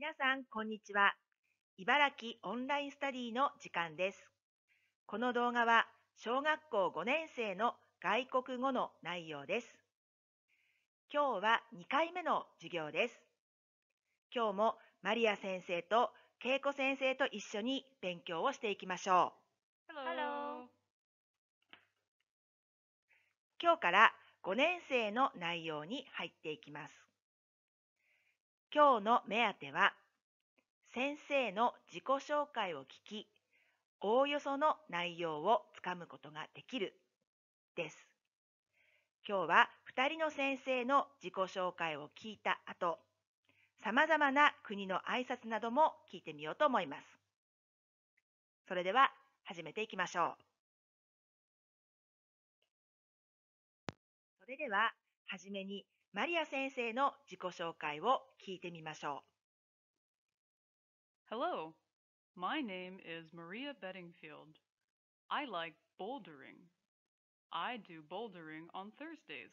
皆さん、こんにちは。茨城オンラインスタディの時間です。この動画は、小学校5年生の外国語の内容です。今日は2回目の授業です。今日もマリア先生と恵子先生と一緒に勉強をしていきましょう。Hello. 今日から5年生の内容に入っていきます。今日の目当ては、先生の自己紹介を聞き、おおよその内容をつかむことができるです。今日は2人の先生の自己紹介を聞いた後、さまざまな国の挨拶なども聞いてみようと思います。それでは始めていきましょう。それでは、はじめにマリア先生の自己紹介を聞いてみましょう。Hello, my name is Maria Bedingfield. I like bouldering. I do bouldering on Thursdays.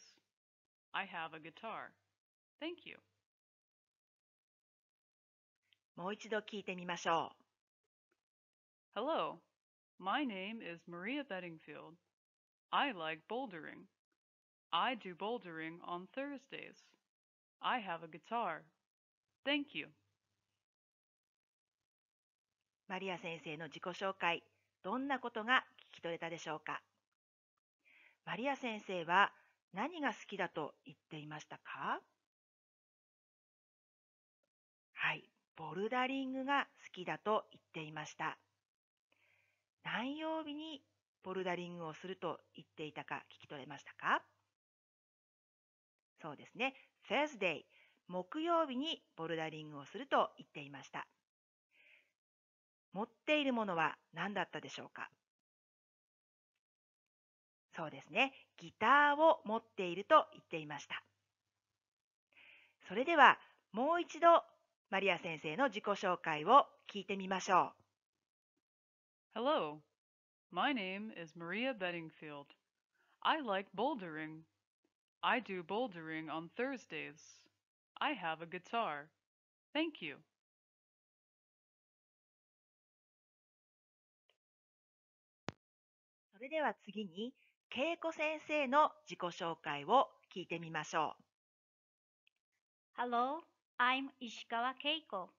I have a guitar. Thank you. もう一度聞いてみましょう。Hello, my name is Maria Bedingfield. I like bouldering. I do bouldering on Thursdays. I have a guitar. Thank you. マリア先生の自己紹介、どんなことが聞き取れたでしょうかマリア先生は何が好きだと言っていましたかはい、ボルダリングが好きだと言っていました。何曜日にボルダリングをすると言っていたか聞き取れましたかそうですね、Thursday、木曜日にボルダリングをすると言っていました。持っているものは何だったでしょうかそうですね、ギターを持っていると言っていました。それではもう一度マリア先生の自己紹介を聞いてみましょう。Hello, my name is Maria Bedingfield. I like bouldering. I do bouldering on Thursdays. I have a guitar. Thank you. you. それでは次に、恵子先生の自己紹介を聞いてみましょう。Hello, I'm Ishikawa Keiko.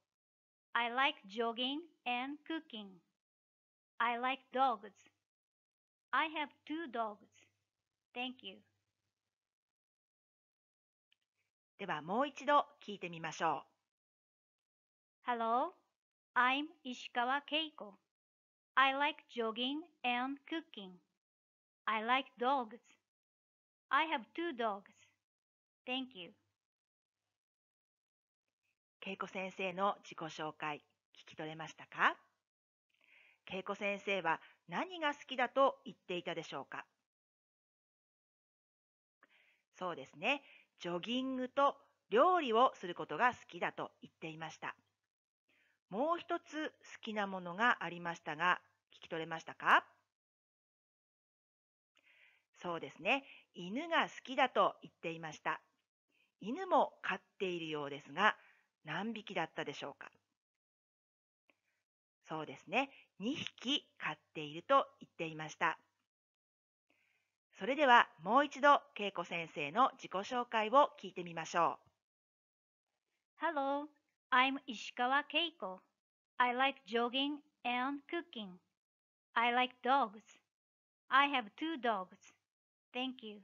I like jogging and cooking. I like dogs. I have two dogs. Thank you. ではもう一度聞いてみましょう。Hello, I'm Ishikawa Keiko. I like jogging and cooking. I like dogs. I have two dogs. Thank you. 恵子先生の自己紹介聞き取れましたか恵子先生は何が好きだと言っていたでしょうかそうですね。ジョギングと料理をすることが好きだと言っていました。もう一つ好きなものがありましたが、聞き取れましたかそうですね。犬が好きだと言っていました。犬も飼っているようですが、何匹だったでしょうかそうですね。2匹飼っていると言っていました。それではもう一度、恵子先生の自己紹介を聞いてみましょう。Hello, I'm Ishikawa Keiko. I like jogging and cooking. I like dogs. I have two dogs. Thank you.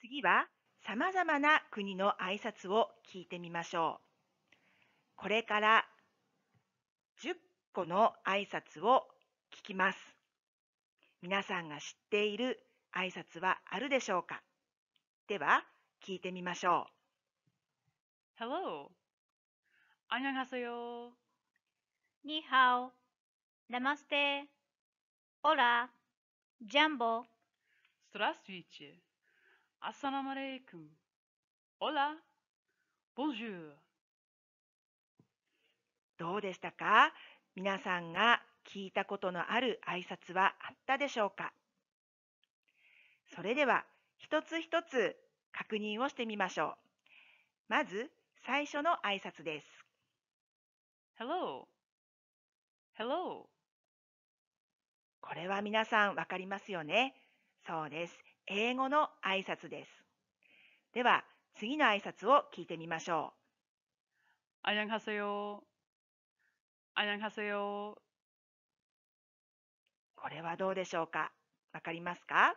次は、さまざまな国の挨拶を聞いてみましょう。これから10個の挨拶を聞きます。皆さんが知っている挨拶はあるでしょうかでは、聞いてみましょう。Hello! あにゃがせよ。にはお。ナマステ。オラ。ジャンボ。ストラスウィッチ。アッサナマレイクン。オラ。ボンジュー。どうでしたか皆さんが聞いたことのある挨拶はあったでしょうかそれでは一つ一つ確認をしてみましょう。まず最初の挨拶です。Hello Hello これは皆さんわかりますよね。そうです。英語の挨拶です。では次の挨拶を聞いてみましょう。안녕하세 요。 あやんはせこれはどうでしょうかわかりますか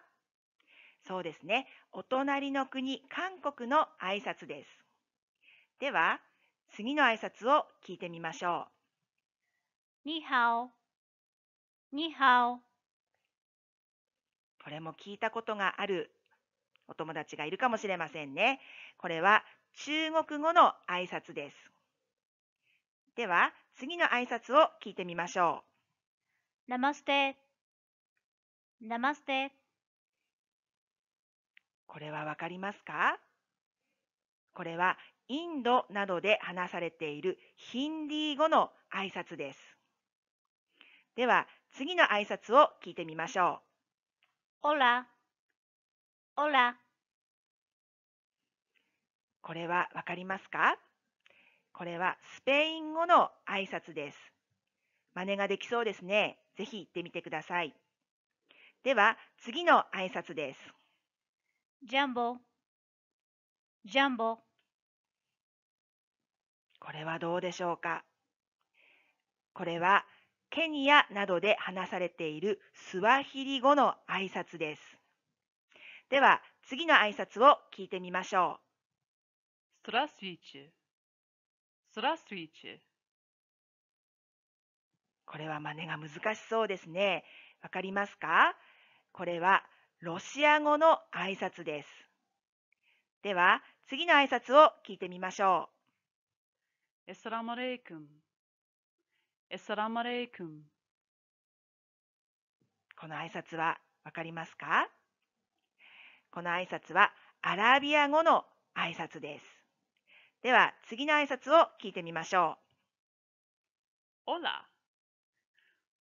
そうですね。お隣の国、韓国の挨拶です。では、次の挨拶を聞いてみましょう。にはお。にはお。これも聞いたことがあるお友達がいるかもしれませんね。これは中国語の挨拶です。では、次の挨拶を聞いてみましょう。ナマステ。ナマステ。これはわかりますかこれはインドなどで話されているヒンディー語の挨拶です。では、次の挨拶を聞いてみましょう。オラ、オラ。これはわかりますかこれはスペイン語の挨拶です。真似ができそうですね。ぜひ行ってみてください。では、次の挨拶です。ジャンボ、ジャンボ。これはどうでしょうかこれは、ケニアなどで話されているスワヒリ語の挨拶です。では、次の挨拶を聞いてみましょう。ストラスイチュ。з д р а в これは真似が難しそうですね。わかりますかこれはロシア語の挨拶です。では、次の挨拶を聞いてみましょう。エスラムレイクン。エスラムレイクン。この挨拶はわかりますかこの挨拶はアラビア語の挨拶です。では次の挨拶を聞いてみましょう。オラ、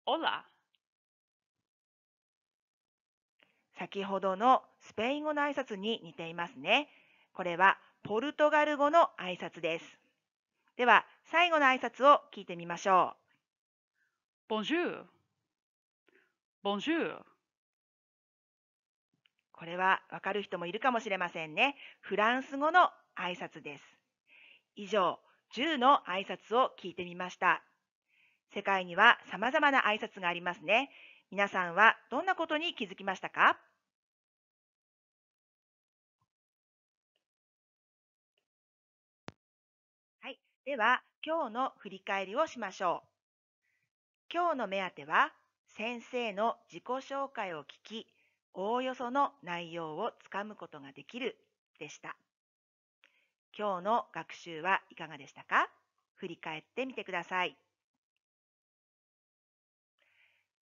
オラ。先ほどのスペイン語の挨拶に似ていますね。これはポルトガル語の挨拶です。では最後の挨拶を聞いてみましょう。Bonjour。Bonjour。これはわかる人もいるかもしれませんね。フランス語の挨拶です。以上、10の挨拶を聞いてみました。世界には様々な挨拶がありますね。皆さんはどんなことに気づきましたかはい。では、今日の振り返りをしましょう。今日の目当ては、先生の自己紹介を聞き、おおよその内容をつかむことができるでした。今日の学習はいかがでしたか振り返ってみてください。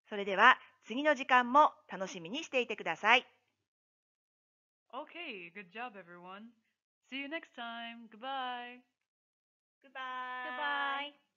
それでは次の時間も楽しみにしていてください。Okay, good job everyone. See you next time. Goodbye. Goodbye. Goodbye.